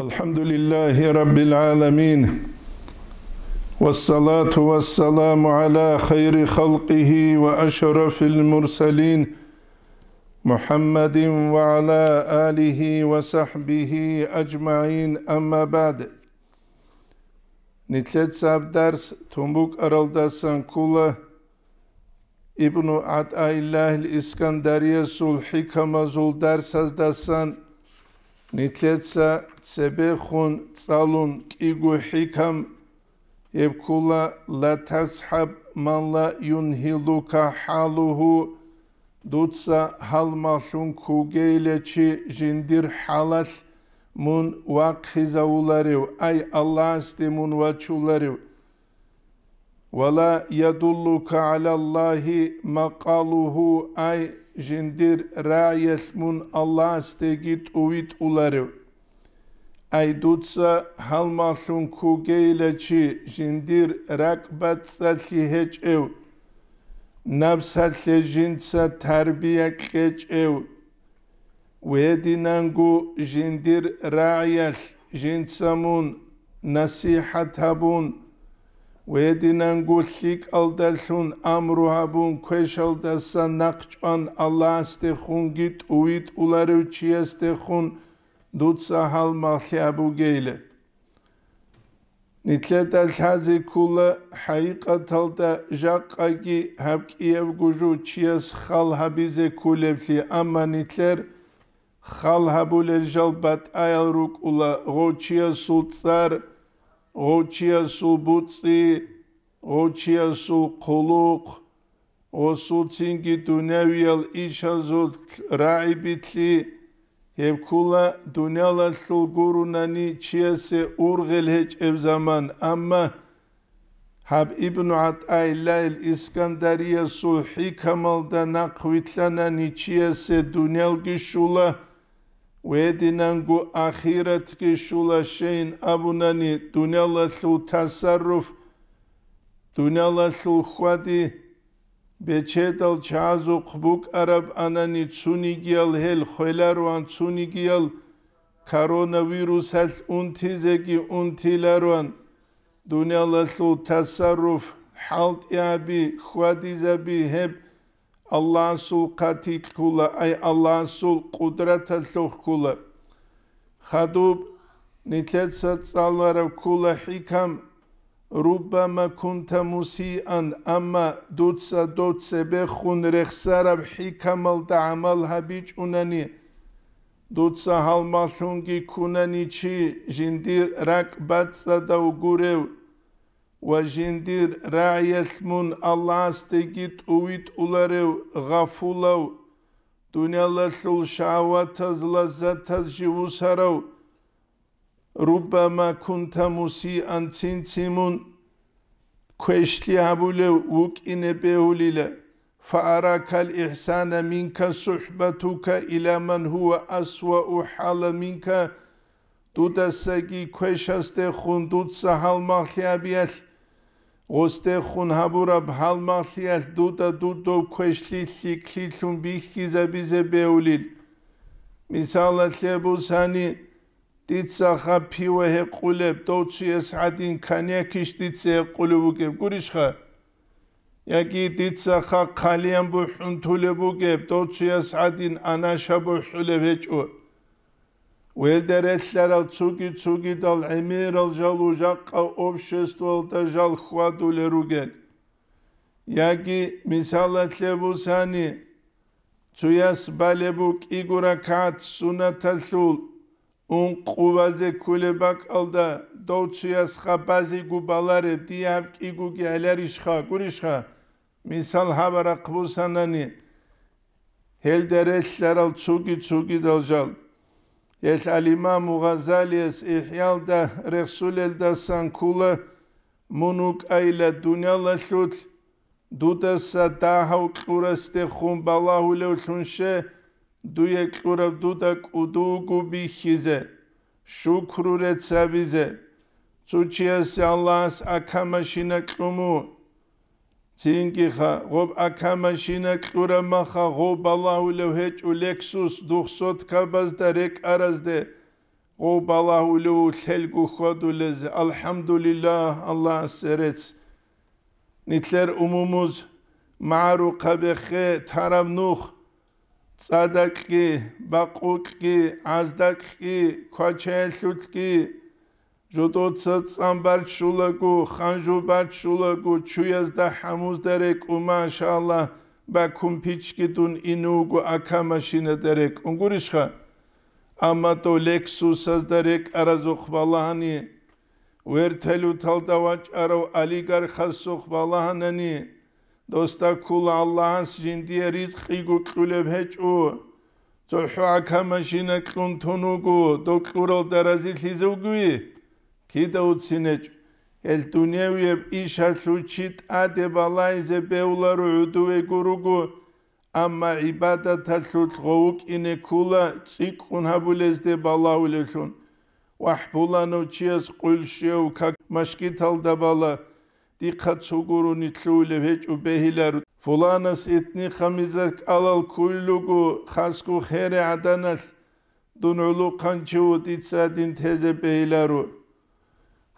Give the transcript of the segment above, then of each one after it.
الحمد لله رب العالمين والصلاة والسلام على خير خلقه وأشرف المرسلين محمد وعلى آله وصحبه أجمعين أما بعد ساب درس تنبوك أرالدسان كولا ابن عطاء الله الإسكندرية سلحي كما زول درس دسان ნიტლეცა ცებეხუნ წალუნ კიგუ ჰიკამ ებკულა ლათასჰაბ მანლა იუნჰილუკა ჰალუჰუ დუცა ჰალმალუნ ქუგეილეჩი ჟინდირ ჰალალ მუნ ვაყხიზაულარევ აი ალლასტი მუნ ვაჩულარევ ولا يدلك على الله مقاله أي Жендир раясмун Аллах стегит увит уларев. Айдуца халмасун кугейлачи жендир ракбатса сихеч ев. Навса сежинца тарбия кеч ев. Вединангу жендир раяс жинцамун насихатабун. ვედინან გულიკალდა შუნ ამრუჰაბუნ ქეშალდა სანაყჭან ალასტე ხუნგით უით ულარევჩიესტე ხუნ დუცაჰალ მახიაბუგეილე ნიცეთა ჩაზი ქულა ჰაიყათალდა ჟაყაგი ჰაბკიევ გუჟუ ჩიეს ხალჰაბიზე ქულებსი ამა ნიცერ ხალჰაბულელ ჟალბატ აილრუკულა ღოჩიე სულცარ ოჩია სუბუცი ოჩია სუ ხოლოხ ოსუცინგი დუნევიელ იშაზოთ რაიბიტლი ჰებკულა დუნელა სულგურუნანი ჩიესე ურღელ ჰეჭევ ზამან ამა ჰაბ იბნუ ატაი ლაილ ისკანდარია სულ ჰიქამალ და ნაქვითლანანი ჩიესე დუნელგი შულა ვედინანგუ ახირათკი შულა შეინ აბუნანი დუნალა სულ თასარუფ დუნალა სულ ხვადი ბეჩედალ ჩაზუ ყბუკ არაბ ანანი ცუნიგიალ ჰელ ხელარუან ცუნიგიალ коронавирусас унтизеги унтиларван дуниалас утасаруф халт яби хвадизаби хеб Allah sul katit kula ay Allah sul qudrat alluh kula khadub nitet satsalara kula hikam ruba ma kunta musian amma dutsa dutse be khun rekhsara hikam al da amal habich unani dutsa halmasungi kunani chi jindir rak batsa da ugurev وجندير رايسمون الله استجيت اويت اولارو غفولو دنيا لسل شعواتز لذتز جيوسارو ربما كنت مسيئا تنتمون كوشتي هبولو وك انبهوليلا فأراك الإحسان منك صحبتك إلى من هو أسوأ حالا منك دودسكي كوشست خندود سهل مخيابيش Oste khun habura bhalmasiyas duta duto kweshli sikli chun bishkiza bize beulil. Misala tsebu sani titsa kha piwe he quleb dotsi es hadin kanya kishti tse qulubu keb gurish kha. Yaki titsa kha khaliyan bu hun tulubu keb dotsi es hadin anasha bu hulub hech ur. ველდერესლარალ ცუგი ცუგი დალ ემერალ ჟალუჟაყა ობშესტოალ და ჟალ ხვადულერუგენ იაკი მისალათლებუსანი ცუიას ბალებუ კიგურა ქათ სუნათალულ უნ ყუვაზე ქულებაკალდა დოუციას ხაბაზი გუბალარე დიამ კიგუგი ალარიშხა გურიშხა მისალ ჰავარა ყბუსანანი ჰელდერესლარალ ცუგი ცუგი დალ ჟალ ეს ალიმამ უღაზალიეს იჰიალ და რესულელ და სანკულა მონუკაილა დუნიალა შუთ დუტესა დაჰა უკურასტე ხუმბალაჰულე უშუნშე დუე კურავ დუდა კუდუგუ ბიხიზე შუქრურეცაბიზე წუჩიასი ალას აკამაშინა კუმუ ცინკიხა ღობ აკამაშინა ყურა მახა ღობ ალაულევ ჰეჭუ ლექსუს დუხსოთ ქაბაზ და რეკ араზდე ღობ ალაულევ ლელგუ ხოდულეზ ალჰამდულილა ალა სერეც ნიტლერ უმუმუზ მარუ ყაბეხე თარამნუხ წადაკი ბაყუკი აზდაკი ქოჩელუტკი ჟუტოც სამბარშულაკუ ხანჟუბარშულაკუ ჩუეს და ჰამუზდერეკ უმაშალა ბაკუმფიჩკიტუნ ინუგუ აკამაშინადერეკ უნგურიშხა ამატო ლექსუსას დერეკ араზუხბალაჰანი ვერთელუ თალდავაჭარო ალიგარხასუხბალაჰანანი დოსტაკულ ალლაჰანს ჯინდიე რიზყიგუ ყულებჰეჭუ ძოჰუ აკამაშინაკუნ თუნუგუ დოკურო დარაზი ლიზუგუი თიდაუცინეჭ ელტუნევიე პიშალუჩით ადებალაიზე ბეულარო უდუეგურუგუ ამა იბადათა ლუთღოუკინე ქულა წიკუნაბულეს დე ბალავილეშუნ ვაჰბულანო ჩიეს ყულშიო ქაკ მაშკითალდა ბალა დიხაცუგურუნი თლუილე ვეჭუ ბეჰილარუ ფულანას ეთნი ხამიზაკ ალალ ქულუგუ ხასკუ ხერე ადანას დუნულუ ყანჩუ დიცადინ თეზე ბეჰილარუ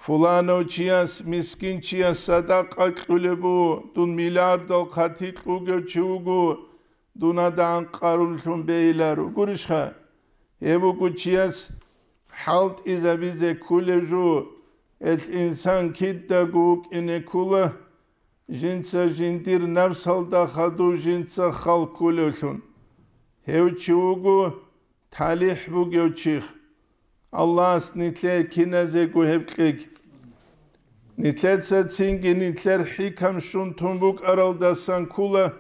ფულანო ჩიას მისკინ ჩიას სადაყა ყულებო დუნ მილიარდო ხათი ყუგე ჩუგუ დუნა დან ყარულ შუნ ბეილარო გურიშხა ევუ კუ ჩიას ჰალტ იზა ბიზე ქულეჟუ ეს ინსან ქიდდა გუ კინე ქულა ჟინცა ჟინტირ ნავსალდა ხადუ ჟინცა ხალ ქულეშუნ ევ ჩუგუ თალიჰ ბუგე ჩიხ Allahs nitler kinase guhepkik. Nitler satsingi nitler hikam şun tumbuk araldasan kula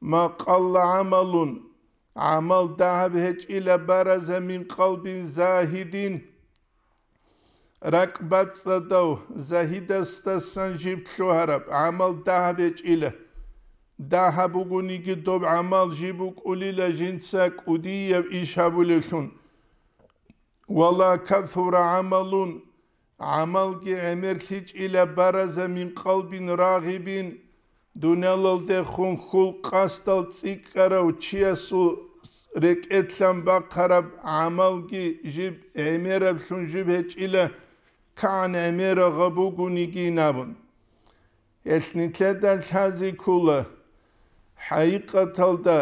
ma qalla amalun. Amal daha hiç ile baraza min kalbin zahidin. Rakbat sadav zahida stasan jib Amal daha hiç ile. Daha bugün iki dob amal jibuk ulila jinsak udiyev işhabuluşun. ვალა კათურა ამალუნ ამალკი ემერჰიჭ ილა ბარაზა მინ ყალბინ რაღიბინ დუნალოდე ხუნ ხულ ყასტალ ციკარავ ჩიასუ რეკეთლან ბაქარაბ ამალკი ჟიბ ემერებ სუნ ჟიბ ეჭილა კან ემერა ღაბუ გუნიგი ნაბუნ ესნიცედა ჩაზი ქულა ჰაიყათალდა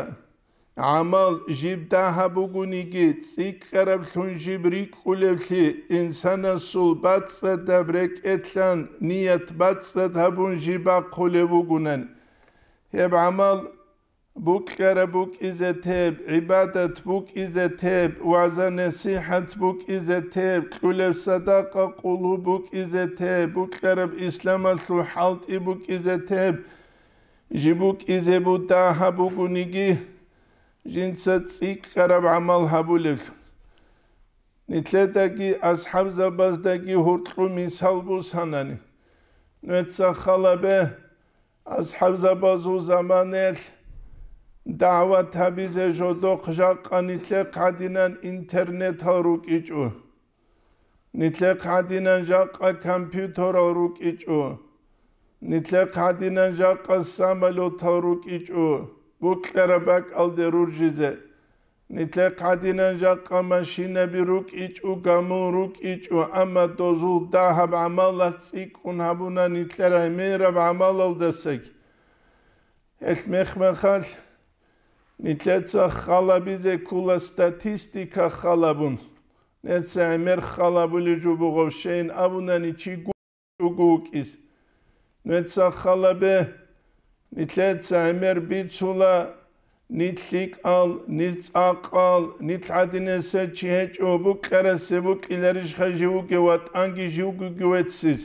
عمل جيب داها بوغوني جيت سيك خرب شون جيبريك قلبشي إنسان السول باتسا دبريك إتلان نيت باتسا دهبون جيبا قلبوغونن هب عمل بوك خربوك إذا تاب عبادة بوك إذا تاب وعزا نصيحة بوك إذا تاب قلب صداقة قلوبك إذا تاب بوك خرب إسلام السول حالتي بوك إذا تاب جيبوك إذا بوتاها بوغوني جيه ჯინცა წიკ ყარავ ამალ ჰაბულებ ნიტლედაგი ასჰამზაბაზდაგი ჰურტყუ მისალბუ სანანი ნეცა ხალაბე ასჰამზაბაზუ ზამანელ დავა თაბიზე ჟოდო ხჟა ყანიტლე ყადინან ინტერნეტა რუკიჭუ ნიტლე ყადინან ჟაყა კომპიუტერა რუკიჭუ ნიტლე ყადინან ჟაყა სამალო თორუკიჭუ bu kerebek aldı rujize. Nite kadinen jakka maşine bir ruk iç u gamu ruk iç u ama dozu daha bir amalla tzik un habuna nitlere emir ev amal ol desek. Et mekhmekhal nite tzak khala bize kula statistika khala bun. Netse emir khala bulu cubuğov şeyin abunan içi guk is. Netse khala be... ნიცა ემერ ბიცულა ნიციკალ ნიცაყალ ნიცადინესე ჩეჭობუ ყერესებუ კილერიშ ხეჟუ გევატ ანგიჟუ გუგუეცის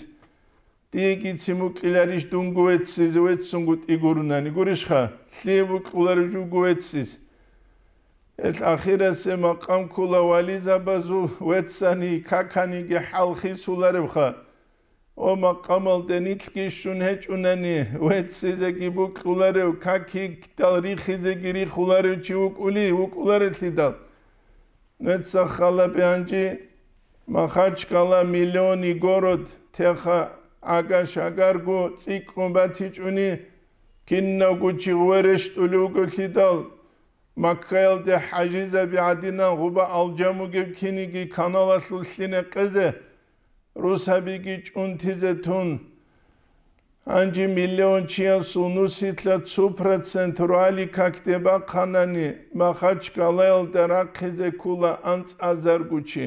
ტიეკი ციმუ კილერიშ დუნგუეცის ვეცუნგუტ იგურუნანი გურიშხა ლიებუ კულერიშუ გუეცის ეს ახირესე მაყამ ქულა ვალიზაბაზუ ვეცანი ქაქანი გე ხალხი სულარებხა ომა ყამალდენ იჩქიშუნ ჰეჭუნანი ვეცეზე გიბუკულარე ქაკი და რიხიზე გირი ხულარე ჩი უკული უკულარეთი და ნეცა ხალაპი ანჯი მახაჩკალა მილიონი გოროთ თეხა აგა შაგარგო ციკუმბა თიჭუნი კინნა გუჩი ვერეშ ტული უკული და მაკელდე ჰაჯიზა ბიადინა ღუბა ალჯამუგი ქინიგი ქანალასულ სინე ყეზე რუსები კი ჭუნთიზე თუნ ანჯი მილიონჩია სუნუსითლა ცუფრა ცენტრალი ქაქტება ხანანი მახაჩკალელ დარაქიზე ქულა ან აზარგუჩი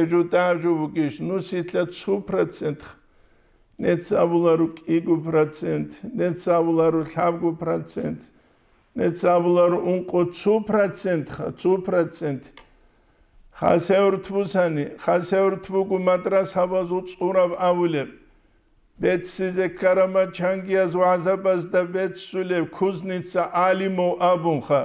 ეჯუტაჯუ ბუკიშ ნუსითლა ცუფრა ცენტ ნეცავლარუ კიგუ პროცენტ ნეცავლარუ ლავგუ პროცენტ ნეცავლარუ უნყო ცუფრა ცენტ ხა ცუფრა ცენტ ხასევრთუსანი ხასევრთუგუ მადრას ავაზ უწურავ ავლებ ბეცზე კარამა ჩანგიაზ ვაზაბას და ბეცსულებ ქუზნიცა ალიმო აბუნხა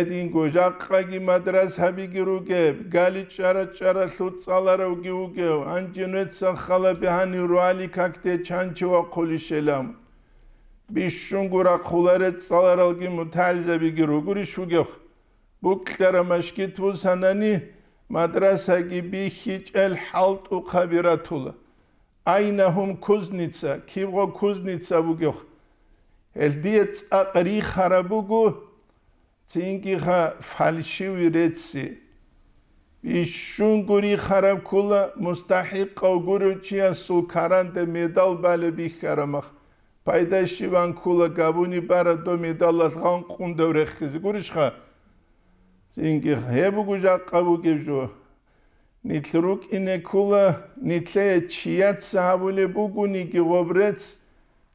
ედინ გოჟაყყაგი მადრას ჰაბიგირუგებ გალიჭარაჭარა ლუწალარავ გიუგევ ანჯინეცა ხალები ჰანი როალი ქაქტე ჩანჩოა ყოლიშელამ ბიშუნგურა ხულარეცალარალგი მუთალზე ბიგირუგური შუგევ ბუქტერამაშკი თუ სანანი მადრასა კი ბიჩელ ჰალტ უხაბირათულ აინაჰუმ ქუზნიცა ქიღო ქუზნიცა ბუგო ელდიეც აყრი ხარაბუგუ წინკი ხა ფალში ვირეცი ბიშუნგური ხარაბკულა მუსტაჰიყო გურუჩია სულ каранტე მედალ ბალე ბიხარამა ფაიდაში ვანკულა გაბუნი ბარა დო მედალას ხან ყუნდევრე ხიზი გურიშხა სინკი ჰებუგუჟა ყავუკიბჟო ნიტრუკ ინეკულა ნიტლე ჩიაცაბული ბუგუნი გიღობრეც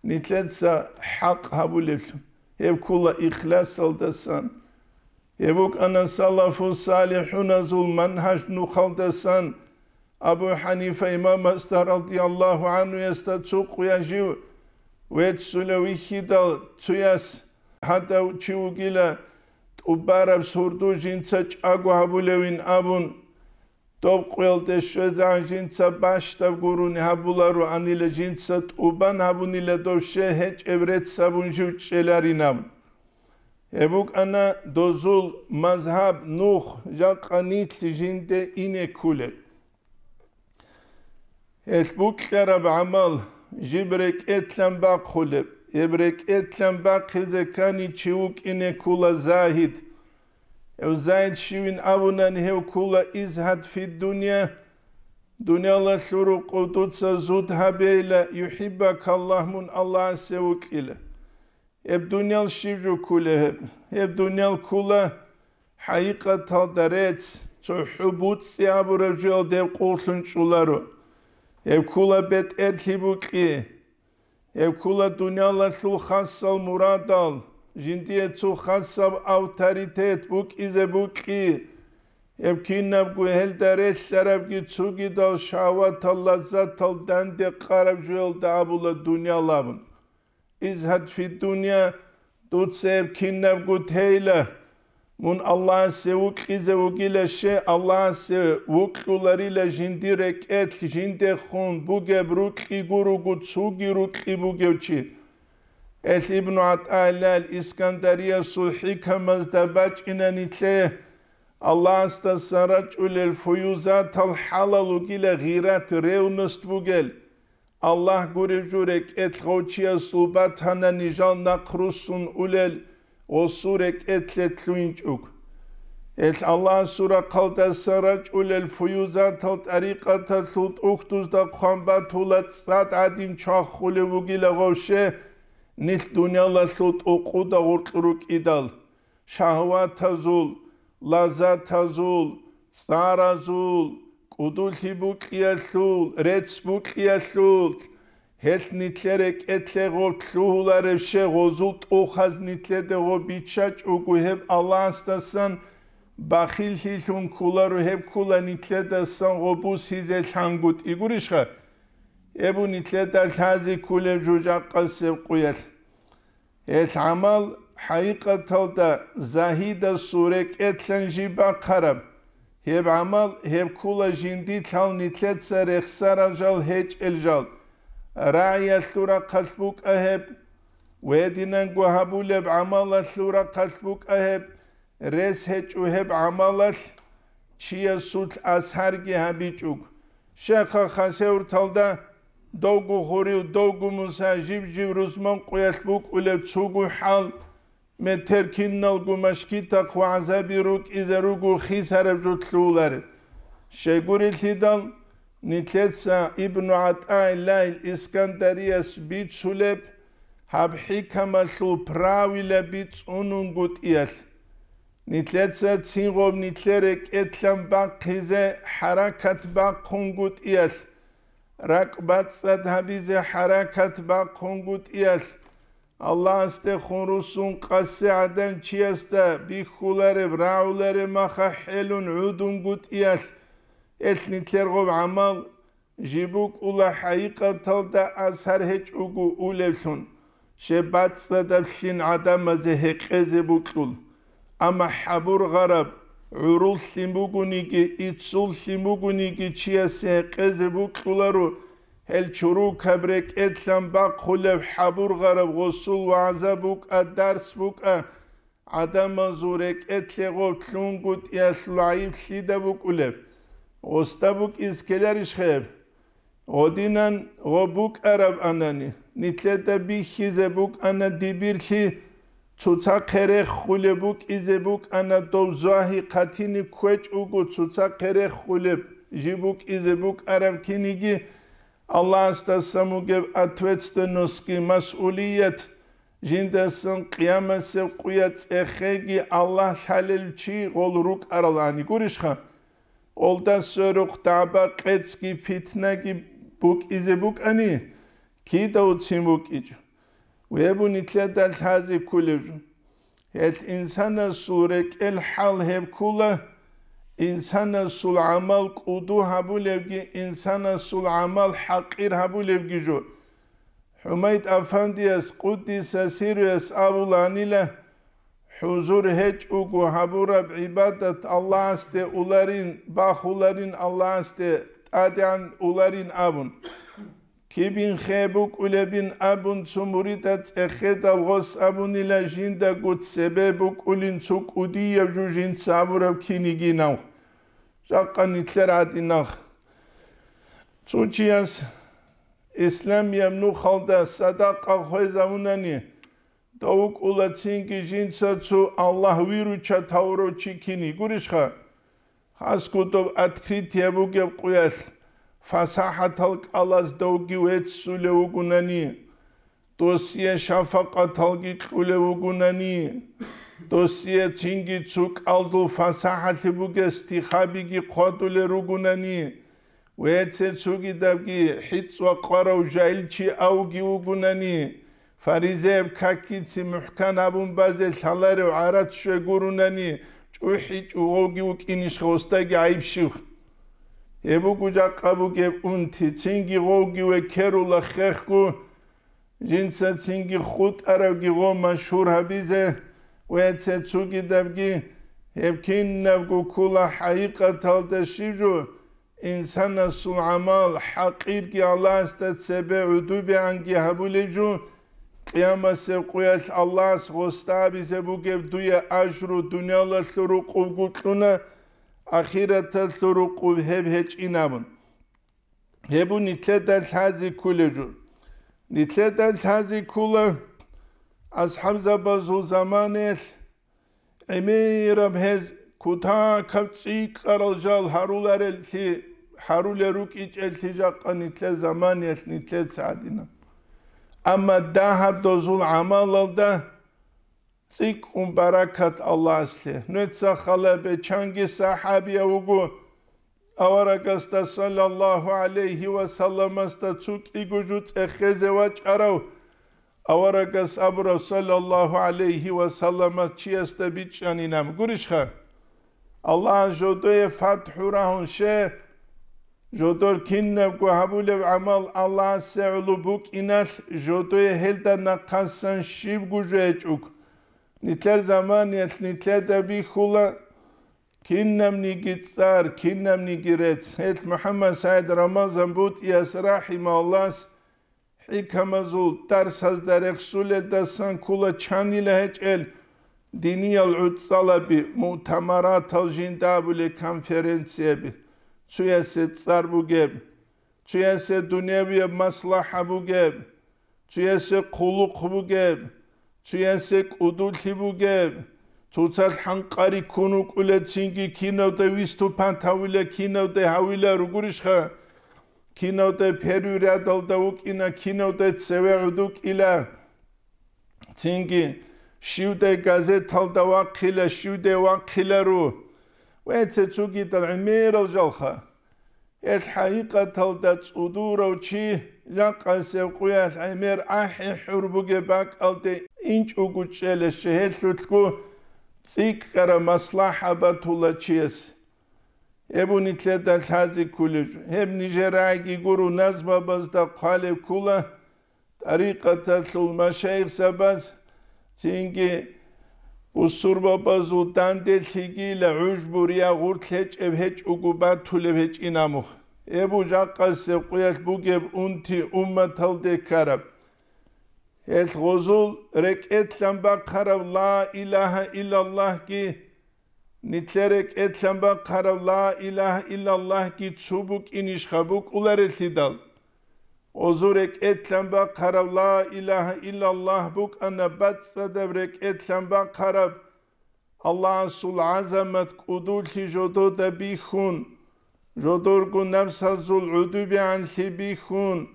ნიტლეცა ჰაყ ჰაბულებლუ ჰებკულა იხლასალდასან ჰებუკ ანასალაფუ სალიჰუნა ზულმან ჰაშნუ ხალდასან აბუ ჰანიფა იმამა სტარალდი ალლაჰუ ანუ ესტა წუყუიაჟი ვეცულევი ჰიდალ წუიას ჰადა ჩიუგილა უბარავ სურდუჟინცა ჭაგუაბულევინ აბუნ ტოპყელტე შეზანჟინცა ბაშტავ გურუნი აბულარო ანილე ჯინცა უბან აბუნილე დოშე ჰეჭევრეც საბუნჟუ ჭელარინამ ებუკანა დოზულ მაზჰაბ ნუხ ჯაყანით ჯინდე ინეკულე ეს ბუკლარა ბამალ ჯიბრე კეთლან ბაყულებ Ebrek etlen bakr kani çivuk ine kula zahid. Ev zahid şivin avunan hev kula izhat fi dünya. Dünyala şuru kudutsa zud habeyle yuhibbak Allah'mun Allah'a sevuk ile. Ev dünyal şivcu kule hep. Ev dünyal kula hayikat al darets. Ço hubut siyabı revcil dev kulsun çularu. Ev kula bet erkibuk ki. ევქულა დუნიალა შუ ხასალ მურადალ ჟინდიე ცუ ხასავ ავტორიტეტ ბუკ იზე ბუკი ევქინა ბუ ჰელდარე შარაბკი ცუგი და შავატალა ზათალ დანდე ყარავ ჟელ და აბულა დუნიალავ იზ ჰად ფი დუნია დუცე ევქინა ბუ თეილა Un Allah'a sevukki zevukile şey Allah'a sevukkularıyla jindirek et jinde hun bu gebrukki guru gutsu girukki bu gevçi. El İbn At'alel İskandariye sulhi kamazda baç inen itle Allah asta saraç ulel fuyuza talhalalu gile girat revnust bu gel. Allah gurejurek et gavçiye subat hanen nijan nakrusun ulel. ოსურე კეთლე თუინჭუკ ეს ალლა სურა ყალდა სარაჭულელ ფუიუზათო ტარიყათა სულტუხტუს და ხვამბა თულაცად ადიმ ჩახხული ვგილაღოშე ნის დუნიალა სულტუყუ და ორწრუ კიდალ შაჰვათაზულ ლაზათაზულ წარაზულ კუდულ ჰიბუკიასულ რეცბუკიასულ ჰელთნიცერე კეთლეღო ცულარებში ღოზუ ტოხაზნიცე დეღო ბიჩა ჭუგუებ ალანსტასან ბახილშიშუნ ქულარო ჰებ ქულანიცე დასან ღობუ სიზე ლანგუტ იგურიშხა ებუნიცე და ლაზი ქულებ ჯუჯაყალსე ყუელ ეს ამალ ჰაიყათალდა ზაჰიდა სურე კეთლენჯი ბაყარამ ჰებ ამალ ჰებ ქულაჟინდი თავნიცე წერეხსარავჟალ ჰეჭ ელჟალ რაია სურა ქასბუკ აჰებ ვედინან გუჰაბულებ ამალა სურა ქასბუკ აჰებ რეს ჰეჭუჰებ ამალას ჩია სუთ ასარგი ჰაბიჭუკ შეხა ხასეურთალდა დოგუ ხური დოგუ მუსა ჟიბჟი რუსმან ყუესბუკ ულებ ცუგუ ჰალ მე თერკინნალ გუმაშკი თაქვა აზაბი რუკ იზერუგუ ხისარებ ჯუთლულარ შეგურილიდან ნიქეცა იბნუ ატაი ლაილ ისკანდარიას ბიცულებ ჰაბ ჰიკამალუ პრავილები წუნუნგუტიალ ნიქეცა ცინღომ ნიქერე კეთლამ ბაქიზე ჰარაკათ ბაქუნგუტიალ რაკბაცად ჰაბიზე ჰარაკათ ბაქუნგუტიალ ალლასტე ხურუსუნ ყასე ადან ჩიასტა ბიხულარე ბრაულარე მახა ჰელუნ უდუნგუტიალ ეთნიტერღო ამალ ჟიბუკულა ჰაიკათო და ასარ ჰეჭუგუ ულებსუნ შებაცდა და შინ ადამაზე ჰეყეზე ბუკულ ამა ჰაბურ ღარაბ ურულ სიმუგუნიკი იცულ სიმუგუნიკი ჩიასე ჰეყეზე ბუკულარო ჰელჩურუ ქებრე კეთლან ბა ხულებ ჰაბურ ღარაბ ღოსულ ვაზა ბუკ ადარს ბუკ ადამაზურე კეთლე ღო თლუნგუტ ისლაი ფიდა ბუკულებ ოსტაბუკის კელარიშხებ ოდინან ღობუკ араბ ანანი ნიტლედები ხიზებუკ ანა დიბირში ცუცა ხერე ხულებუკ იზებუკ ანა დოზაჰი ყათინი ქუეჭ უგუ ცუცა ხერე ხულებ ჟიბუკ იზებუკ араბ ქინიგი ალლაჰსთა სამუგე ათვეცდე ნოსკი მასულიეთ ჟინდესენ ყიამასე ყუია წეხეგი ალლაჰ ჰალელჩი ღოლ რუკ араლანი გურიშხა ოლდა სროხდაბა ყეცკი ფიტნაკი ბუკიზე ბუკანი კიდო ციმუკიჯ ვებუნი თლადა თაზი ქულებ ეს ინსანა სურე კელ ჰალ ჰებ ქულა ინსანა სულ ამალ ყუდუ ჰაბულებგი ინსანა სულ ამალ ჰაყირ ჰაბულებგი ჯო ჰუმაიდ აფანდიას ყუდის სირეს აბულანილა huzur heç ugu habura ibadet Allah aste uların bahuların Allah aste adan uların abun kibin khebu kulebin abun sumurita tsekhet avgos abun ilajin da gut sebebu kulin suk udiye jujin sabura kiniginam zaqqan itler adinax tsuchiyas islam yemnu khalda sadaqa khoy zamunani და უკულა წინკი ჯინცაცუ ალლაჰ ვირუჩა თავრო ჩიკინი გურიშხა ხასკუტო ათკრიტია ბუგებ ყუას ფასაჰათალ ალას დოგი ვეცულე უგუნანი დოსია შაფაყათალ გიყულე უგუნანი დოსია წინკი ცუკ ალდო ფასაჰათი ბუგესტი ხაბიგი ყოდულე რუგუნანი ვეცე ცუგი დაგი ჰიცვა ყვარო ჟაილჩი აუგი უგუნანი ფარიზეებ ქაკიცი მუჰკან აბუნბაზე სალარევ არათ შეგურუნანი ჭუჰი ჭუღოგი უკინის ხოსტაგი აიფშიხ ებუ გუჯა ყაბუგე უნთი ცინგი ღოგი ვე ქერულა ხეხკუ ჯინცა ცინგი ხუტ არავგი ღო მაშურ ჰაბიზე ვეცე ცუგი დავგი ებქინ ნავგუ ქულა ჰაიყა თალდა შიჟუ ინსანა სუ ამალ ჰაყირგი ალასტა ცებე უდუბი ანგი ჰაბულიჯუ ჯუ qiyamətsə qoyas Allah xosta bizə bu gəv duya aşru dünyalar suru quvqutuna ahirətə suru quv hev heç inamın. Hebu nitle ders hazi kulejur. Nitle ders hazi kula az hamza bazu zamanes emirab hez kuta kapçi karalcal harular elsi haruleruk iç elsi jakka nitle es, nitle sadinam. اما ده هب دو زول عمال ده سیکون برکت الله است نویت سخاله به چنگ صحابی و گو اوارا گسته صلی اللہ علیه و سلم است چوکی گو جود اخیزه و چارو اوارا گست ابرا صلی اللہ علیه و سلم است چی است بیچانی نم گوریش خان الله جودوی فتح و شه Je dor kinlev ku habulev amal Allah se'lubuk inar je doye helda nakassan şiv gujeçuk. Nitler zamaniyet nitler de bir hula kinnem ni gitsar kinnem ni giret. Het Muhammed Said Ramazan but yas rahim Allah hikamazul tarsaz derek sule dasan kula ile heç el. Diniyal utsalabi muhtamarat aljindabule konferensiye bir. ჩვენse წარმოგებ ჩვენse დუნიავია მასლაჰა ბუგებ ჩვენse ყულუყ ბუგებ ჩვენse კუდულთი ბუგებ თუცალ ჰანყარი ქუნუ ყულე ცინგი ქინოდე ვისთუ ფანთავილე ქინოდე ჰავილე როგურიშხა ქინოდე ფერურა დავდა უკინა ქინოდე წევერდუ კილა ცინგი შიუდე გაზე თავდა ვაქილა შიუდე ვაქილა რო ვეცეცუკი და მერავ ჯოხა ეს ჰაიკათო და წუდუროჩი ლაყასე ყუას აიმერ აჰი ჰურბუგე ბაკალდე ინჭუგუჩელე შეჰლუთკუ ციკარა მასლაჰაბათულაჩიეს ებუნიტლე და ლაზი კულუჯ ჰებ ნიჟერაგი გურუ ნაზბაბას და ყალე კულა ტარიკათა სულმა შეიხსაბას ციინგი Usur baba sultan del sigiyle ujburiye gurt heç ev heç uguban tulev heç inamuk. Ebu jakkas sevkuyaş bugev unti ummetal dekarab. Et gozul reket lamba karab la ilahe illallah ki nitlerek et karab la ilahe illallah ki çubuk iniş kabuk ular esidal. Ozurek etlen be karab la ilahe illallah buk ene batsa devrek etlen be karab Allah'ın sul azamet kudul ki jodo de bihun Jodur gu nefsa zul udu bi an ki bihun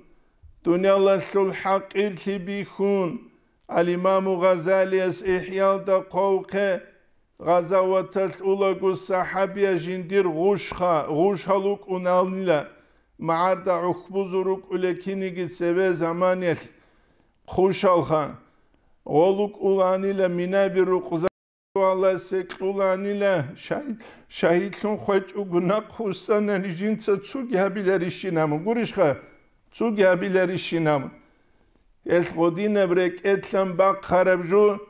Dünyalı sul hakir ki bihun Al İmamu Gazali es ihyalda kavke Gazavetes ulagu sahabiye jindir guşha Guşhaluk unalnile ma'arda uhbuzuruk ulekinigi seve zamanyek kuşalha oluk ulanile mine bir ukza Allah seklulanile şahit şahitun xoç uguna kusan elijinse çug yabiler işinam gurişha çug yabiler işinam el godine brek etlen bak karabju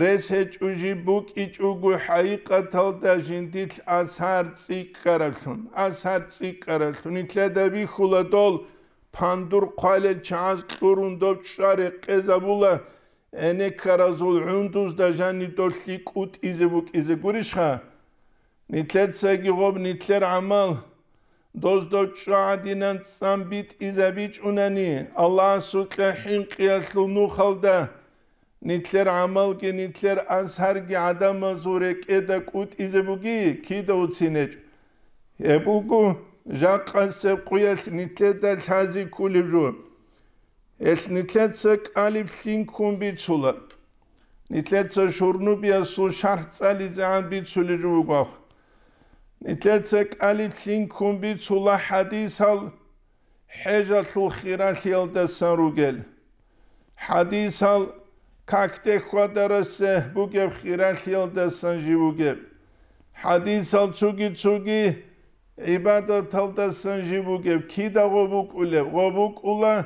რესე ჭუჟი ბუკი ჭუგუ ჰაიყათალ და ჟინდით ასარ ციკარახუნ ასარ ციკარახუნ იქლადა ვიხულადოლ ფანდურ ყვალე ჩანს ყურუნდო ჭარე ყეზაბულა ენე ქარაზულ უნდუს და ჟანი დოლი კუტ იზე ბუკი ზე გურიშხა ნიტლეთ საგიღობ ნიტლერ ამალ დოზდო ჭადინან სამბიტ იზაბიჭ უნანი ალლა სუკე ჰინ ყიასლუ ნუხალდა ნიცერ ამალკი ნიცერ ანსარგი ადამაზურე კედა კუტიზებუგი კიდე უცინეჭ ებუგუ ჟაყანსე ყუელ ნიცედა ჩაზი კულიბჟუ ეს ნიცეცა კალიბ სინკუმბი ცულა ნიცეცა შურნუბია სუ შარწალი ზანბი ცულიჟუ უგახ ნიცეცა კალიბ სინკუმბი ცულა ჰადისალ ჰეჟა სუ ხირალ ხელდა სარუგელ ჰადისალ как те хватарас бугев хирахил да санжи бугев хадис ал цуги цуги ибада талда санжи бугев кидаго букуле гобукула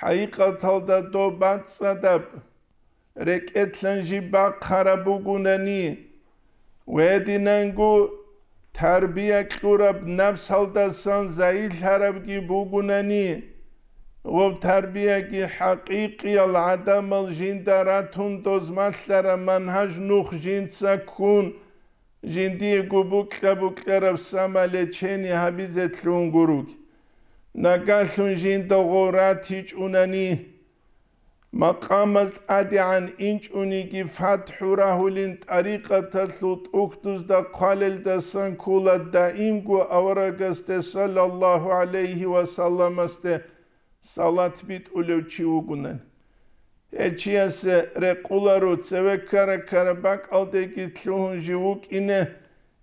хайка талда до бацадаб рекет санжи ба хара бугунани вединангу тарбия кураб нафс алдасан заил харабги бугунани ვთარბიაკი ჰაკიკიალ ადამალ ჟინდარათუნ დოზ მასლარა მანჰაჟ ნუხ ჟინცა ქუნ ჟინდი გუბუკლაბუკლარავ სამალე ჩენი ჰაბიზე თლუნგურუკ ნაკალუნ ჟინდო ღორათი ჭუნანი მაყამალ ადიან ინჭუნი კი ფათჰუ რაჰულინ ტარიყათა ლუტ უქთუს და ქალელ და სანქულად და იმგუ ავარაგასტე სალალლაჰუ ალეიჰი ვასალამასტე ალეიჰი ვასალამასტე salat bit ulevçivugunen. Elçiyase rekularu tsevekkara karabak aldekitluhun jivuk ine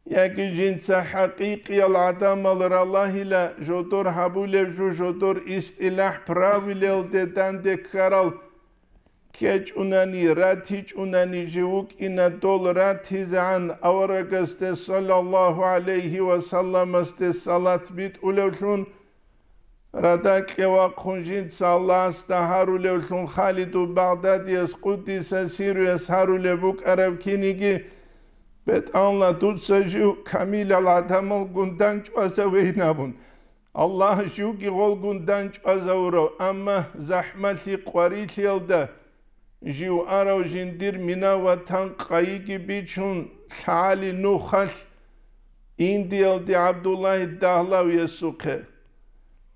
Yaki jinsa hakiki al adam al Allah ila jodor habulev ju jodor ist ilah pravilel dedan de karal keç unani rat hiç unani jivuk ina dol rat hizan avaragaste sallallahu aleyhi ve sallam aste salat bit ulevşun რადაკევა ხუნჯინ ცალას და ჰარულევ ლუმ ხალიდუ ბაღდადიას ყუდის სირიას ჰარულევ უკარევ ქინიგი ბეტანლა დუცაჟუ კამილა ლადამოლ გუნდან ჭვაზა ვეინავუნ ალლაჰ ჟუგი ღოლ გუნდან ჭვაზა ურო ამა ზაჰმალი ყვარილიელ და ჟიუ არავ ჟინდირ მინავა თან ყაიგი ბიჩუნ ხალი ნუხალ ინდიელ დი აბდულაჰი დაჰლავ იესუ ხე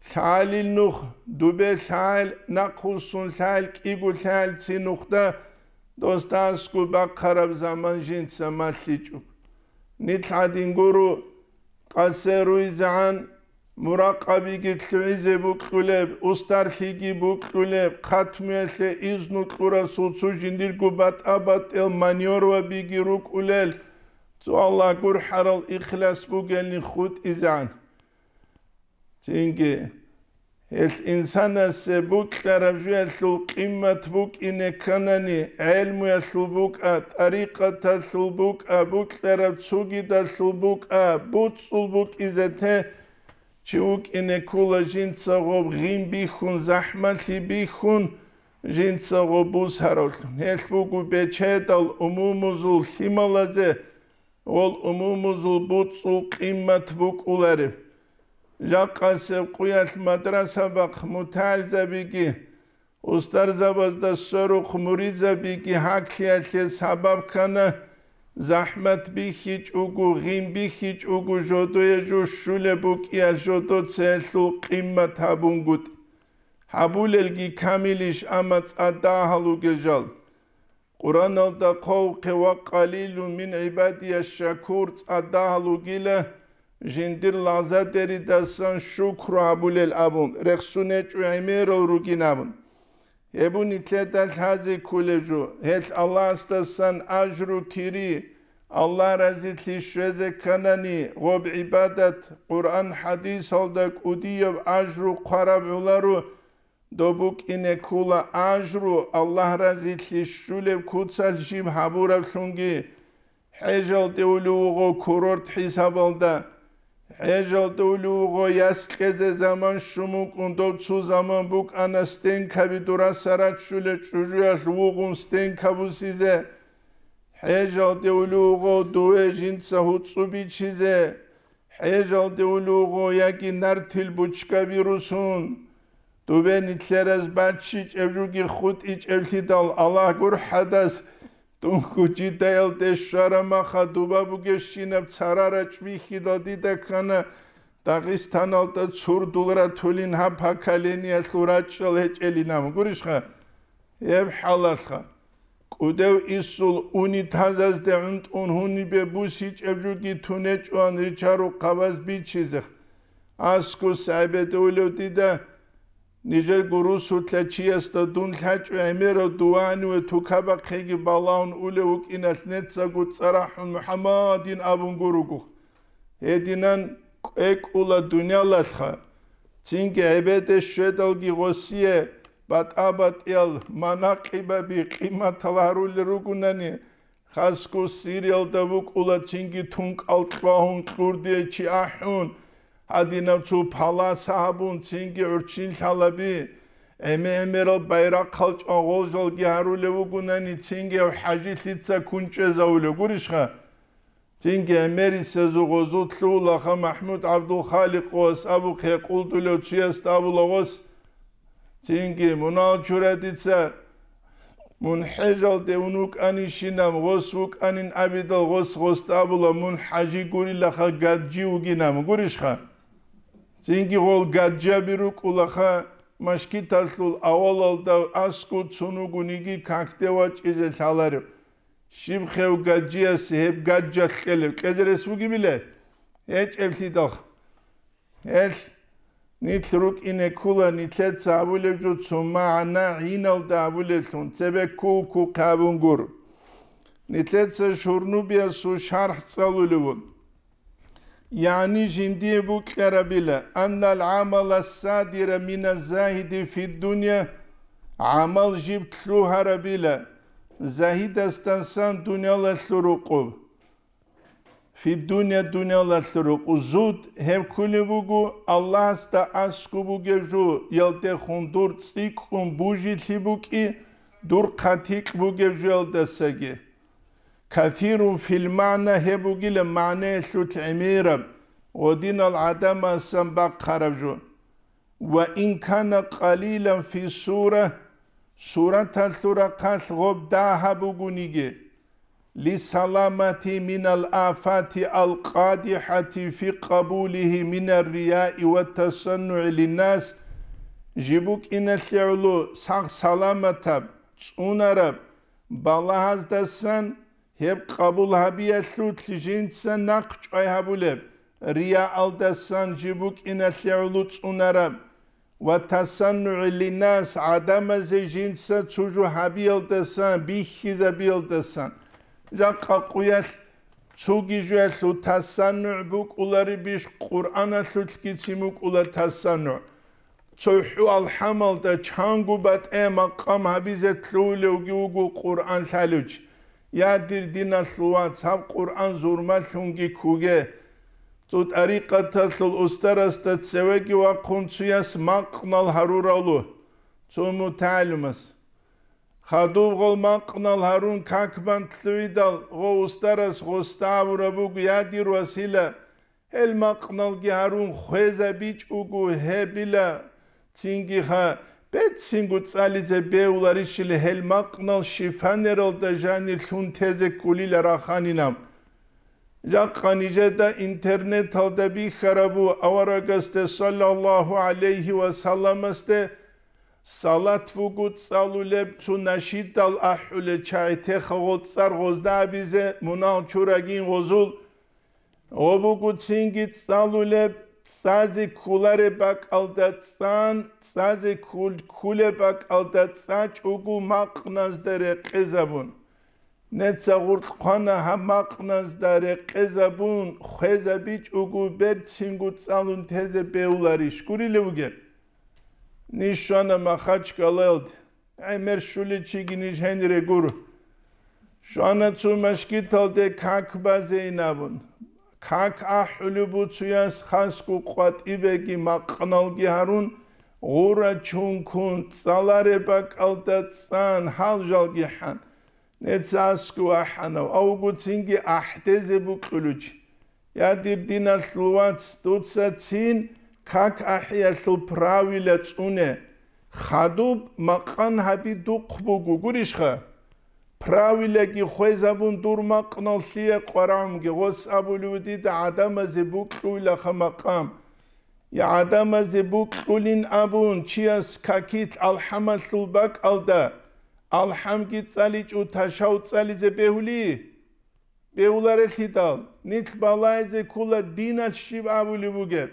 ცალილ ნუხ დუბე ცალ ნაკუსუნ ცალ კიგუ ცალ ცი ნუხდა დოსტას კუბა ხარაბ ზამანჟინ სამასიჭუ ნიტადინ გურუ ყასერუი ზან მურაკაბი გიქლუი ზე ბუკულე უსტარ ხიგი ბუკულე ხათმიესე იზნუ ყურა სუცუჟინ დირ კუბატ აბატ ელ მანიორვა ბიგი რუკულელ ცუ ალლა გურ ხარალ იხლას ბუგენი ხუთ იზან თინგი ეს ინსანას ბუკლარავჟი ასულ ყიმათ ბუკინე ქანანი ელმუ ასუბუკა ტარიყათა სუბუკა ბუკლარავ ცუგი და სუბუკა ბუცულბუკიზე თე ჩუკინე ქულა ჯინცაღობ ღიმბი ხუნ ზაჰმალი ბი ხუნ ჯინცაღობუს ჰაროლ ეს ბუგუ ბეჩედალ უმუმუზულ ჰიმალაზე ол умумузул буцу қиммат буқулари ჟაყას ყუიას მადრასა ბახმუთალზებიკი უსტარზაბას და სორუ ხმურიზებიკი ჰაქიალე საბაბქანა ზაჰმად ბიჰიჭ უგუ ღიმ ბიჰიჭ უგუ ჟოდოეჟუ შულებუკიალ ჟოდო ცელუ ყიმათაბუნგუტ ჰაბულელგი ქამილიშ ამაც ადაჰალუ გეჟალ ყურანალ და ყოვ ყევა ყალილუ მინ იბადია შაკურც ადაჰალუ გილა ჟინდირ ლაზადერი დასან შუქრო აბულელ აბუნ რეხსუნე ჭუაიმერო რუგინამუნ ებუნი თლეთა ლაზი ქულეჯუ ჰელ ალა ასტასან აჟრუ ქირი ალა რაზი თლიშვეზე ქანანი ღობ იბადათ ყურან ჰადის ალდა კუდიევ აჟრუ ყარაბულარუ დობუკინე ქულა აჟრუ ალა რაზი თლიშულე ქუცალ ჟიმ ჰაბურა ხუნგი ჰეჟალ დეულუ ღო ქურორთ ჰისაბალდა ეჟალ დულუღო ისკეზე ზამან შუმუკუნდო ცუ ზამან ბუკ ანასტენ ქავიდურა სარაჩშულე ჩუჟუაშ უღუნ სტენ ქავუსიზე ეჟალ დულუღო დუეჟინ ცაჰუ წუბიჩიზე ეჟალ დულუღო იაკი ნართილ ბუჩკა ვირუსუნ დუბენი ცერას ბაჩი ჭევჟუგი ხუტი ჭევლი დალ ალაგურ ჰადას თუნქუჩი დაელტე შარამახა დუბაბუგე შინა ცარარა ჭვიხი და დიდახანა დაღისტანალტა ცურდულრა თულინ ჰაფაკალენია სურაჭო ეჭელინამ გურიშხა ებჰალახა კუდევ ისულ უნითაზას და ანტონ ჰუნიბე ბუსიჭებჯუკი თუნეჭვან რიჩარო ყავას ბიჩიზხ ასკუ საიბედულოდი და ნიჟერ გურუსულთა ჩიესტა დუნლაჭვე ამერო დუანუე თუქაბა ხეგი ბალაუნ ულე უკინას ნეცაგუ წარაჰუ მუჰამადინ აბუნ გურუგუ ედინან ეკულა დუნიალასხა წინკე ებედე შედალგი ღოსიე ბატაბატიალ მანაყიბები ყიმათლარული რუგუნანი ხასკუ სირიალ და ვუკულა წინკი თუნკალტყვაუნ ყურდიე ჩი აჰუნ ადინავცუ ფალასაბუნ წინგი ურჩინ ხალაბი ემემერო ბაირაქ ხალჭოღოლ ჟოლგი არულევუ გუნანი წინგი ჰაჯი თიცა კუნჭე ზაულე გურიშხა წინგი ემერი სეზუღოზუ თლულა ხა მაჰმუდ აბდულხალიკოს აბუ ხეყულდულო ჩიასტაბულოს წინგი მონალჩურედიცა მუნჰეჟალ დეუნუკ ანიშინამ ღოსუკ ანინ აბიდო ღოს ღოსტაბულა მუნჰაჯი გურილახა გაჯიუგინამ გურიშხან წინგი ხოლ გაჯაბირუ კულახა მაშკითალულ აოლალდა ასკუ ცუნუგუნიგი ქაქტევა ჭიზე ხალარ შიმხევ გაჯიას ჰებ გაჯა ხელებ კეზერეს უგიმილე ეჭებლი დახ ეს ნიც რუკ ინე კულა ნიცეც აბულებ ჯუ ცუმა ანა ინალ და აბულე სუნ ცებე კუ კუ ქაბუნგურ ნიცეც შურნუბია სუ შარხ წალულებუნ یعنی جندی بو کربیل ان العمل السادر من الزاهد فی دنیا عمل جیب تلو هربیل زاهد استنسان دنیا لسرقو فی دنیا دنیا لسرقو زود هم کلی بگو اللہ استا اسکو بوگو جو یلت خوندور تسیک خون بوجی تی بگی دور قطیق بوگو جو یلت كثير في المعنى هبوغيل معنى شوت عميرب ودين العدم سنبق خرجون وإن كان قليلا في سورة سورة سورة قاس غب داها لسلامة من الآفات القادحة في قبوله من الرياء والتصنع للناس جبوك إن الشعلو ساق سلامة تونرب بلاهز دسن ჰებ ყაბულ ჰაბია შუთი ჟინცა ნაყჭაი ჰაბულებ რია ალდასან ჯიბუკ ინალიულუ წუნარა ვა თასანუ ლინას ადამა ზე ჟინცა ჩუჟუ ჰაბიელდასან ბიხიზა ბიელდასან ჟაყა ყუიალ ჩუგიჟელ უ თასანუ ბუკ ულარი ბიშ ყურანა შუთკი ციმუ ყულა თასანუ ჩუჰუ ალჰამალდა ჩანგუბატ ემა ყამ ჰაბიზე ტრულე უგი უგი ყურან ლალუჯი ядир дина слова сам Куран зурма шунги куге цу тариқата сул устараста цевеги ва кунцуяс мақнал харуралу цуму таалимас хаду гол мақнал харун какбан тлвидал го устарас гоставра бу ядир васила эл мақнал гарун хезе бич угу хебила цинги ха ბეცინგუ წალიძე ბეულარიშილი ჰელმაყნალში ფანერალდა ჟანი ლუნთეზე კულილარა ხანინამ ჯაყანიჟე და ინტერნეტ ალდა ბიხარაბუ ავარაგასტე სალალალაჰუ ალეიჰი ვასალამასტე სალათ ვუგუ წალულებ თუ ნაშიდალ აჰულე ჩაითე ხოღოწარ ღოზდა აბიზე მუნალ ჩურაგინ ღოზულ ობუგუ წინგი წალულებ საძი ქულარება ყალდა წან საძი ქულ ქულება ყალდა წან ჭუგუ მაყნას და რეყეზაბუნ ნეცაღურ ყანა ჰამაყნას და რეყეზაბუნ ხეზები ჭუგუ ბერცინგუ წალუნ თეზე პეულარი შკურილევგე ნიშანა მახაჩკალელდ აი მერშული ჩიგინიშ ჰენრე გურ შანაცუ მაშკითალდე ქაკბაზეინავუნ ქაკ აჰლუბუციას ხასკუ ყვატიბეგი მაყნალგი ჰარუნ ღურა ჩუნკუნ წალარება კალდაცან ჰალჟალგი ჰან ნეცასკუ აჰანო აუგუცინგი აჰდეზებუ ყულუჩ ядир динас луац туцацин как ахия суправи лацуне хадуб макан хаби ду кубу гугуришха правилеги хвезабун турма кнолсие кварам гвосабулуди да адамазе буккуйла хамакам я адамазе буккулин абун чиас какит алхамасулбак алда алхамги цаличу ташау цализе беули беулар элхидал нит балайзе кула динаш шибабулу буге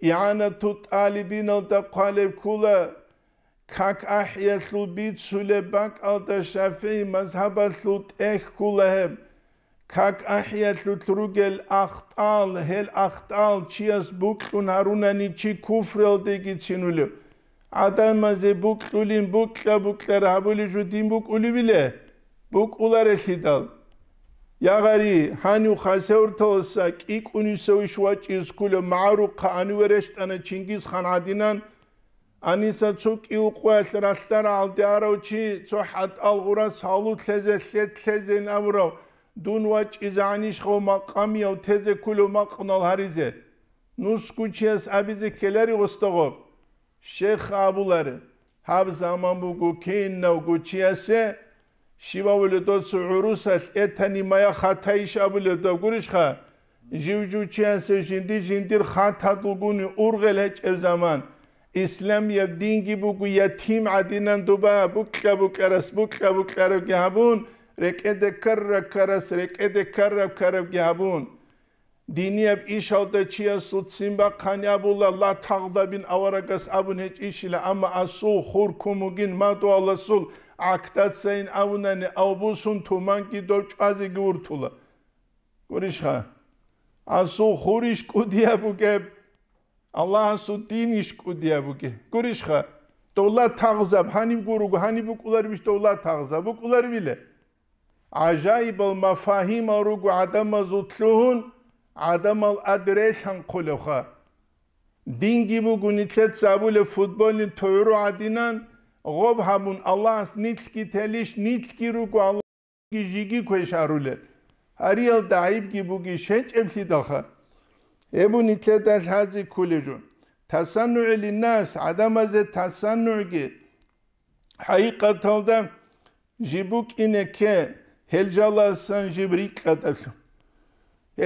яна ту талибин алда квалеб кула как ахьяслу бицулебак алда шафии мазхабасу техкулахем как ахьяслу тругел ахтал хел ахтал чиас буклун арунани чи куфрел дегицинуле адамазе буклулин букла буклар абулишу дим букули биле буклар эсидал ягари хани хасеуртоса кикунисо ишвачискуле маару кани верештана чингис хан адинан ანისა ცო კი უყვა ასრასთან ალდე არავჩი ცო ჰატ ალღურა სალუ თეზე თეთ თეზე ნამრო დუნვა ჭიზანიშ ხო მაყამიო თეზე ქულო მაყნალ ჰარიზე ნუსკუჩეს აბიზე კელერი ოსტოგო შეხ აბულარი ჰავ ზამან ბუგუ კეინ ნავ გუჩიასე შიბავლე დო სურუსა ეთანი მაია ხათაი შაბლე დო გურიშ ხა ჟივჯუჩიასე ჟინდი ჟინდი ხათა დუგუნი ურღელე ჭევ ზამან ისლამ იდინგი ბუკი ياتიმ ადინან დუბა ბუკა ბუკარას ბუკა ბუკარა გაბუნ რეკედე კარა კარას რეკედე კარა კარა გაბუნ დინიაბ იშავდა ჩია სუცინბა ხანიაბულა ლა თაღდა ბინ ავარაგას აბუნ ეჭ იშილა ამა ასუ ხურკუმუგინ მადუ ალასულ აქტაცეინ აუნანი აუბუსუნ თუმან კიდო ჭაზი გურთულა გურიშხა ასუ ხურიშ კუდიაბუ გებ ალლაჰს უდინიშ კუდიაბუკი გურიშხა დოლა თაღზაბ ჰანი გურუგ ჰანი ბუკულარმიშ დოლა თაღზაბ ბუკულარმილე აჟაიბ ალ მაფაჰიმ არუგ ადამ აზუთლუჰუნ ადამ ალ ადრეშან ყულოხა დინგი ბუგუნი თეცაბულე ფუტბოლი თოირუ ადინან ღობ ჰამუნ ალლაჰს ნიცკი თელიშ ნიცკი რუგ ალლაჰი ჟიგი ქეშარულე არიალ დაიბ კი ბუგი შეჭებში დახარ ابو نتلتا هذه كل جو تصنع للناس عدم هذا تصنع كي حقيقة تلدا جيبوك إنك هل جالا سان جبريك قدر